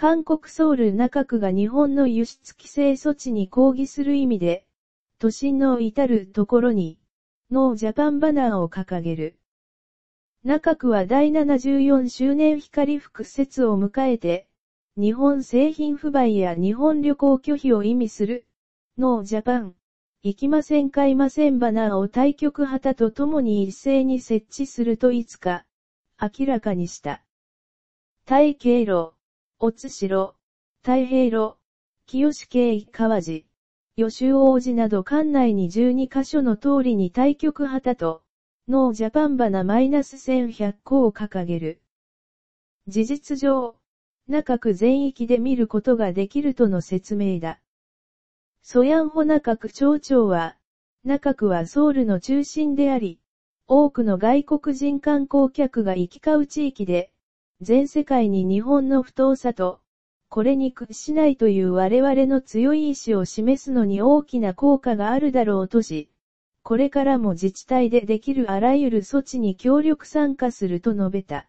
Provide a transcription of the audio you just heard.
韓国ソウル中区が日本の輸出規制措置に抗議する意味で、都心の至るところに、ノージャパンバナーを掲げる。中区は第74周年光復節を迎えて、日本製品不買や日本旅行拒否を意味する、ノージャパン、行きません買いませんバナーを対局旗とともに一斉に設置するといつか、明らかにした。対経路。おつしろ、太平路、清慶一川寺、吉尾王子など館内に12カ所の通りに対局旗と、ノージャパンバナマイナス1100個を掲げる。事実上、中区全域で見ることができるとの説明だ。ソヤンホ中区町長は、中区はソウルの中心であり、多くの外国人観光客が行き交う地域で、全世界に日本の不当さと、これに屈しないという我々の強い意志を示すのに大きな効果があるだろうとし、これからも自治体でできるあらゆる措置に協力参加すると述べた。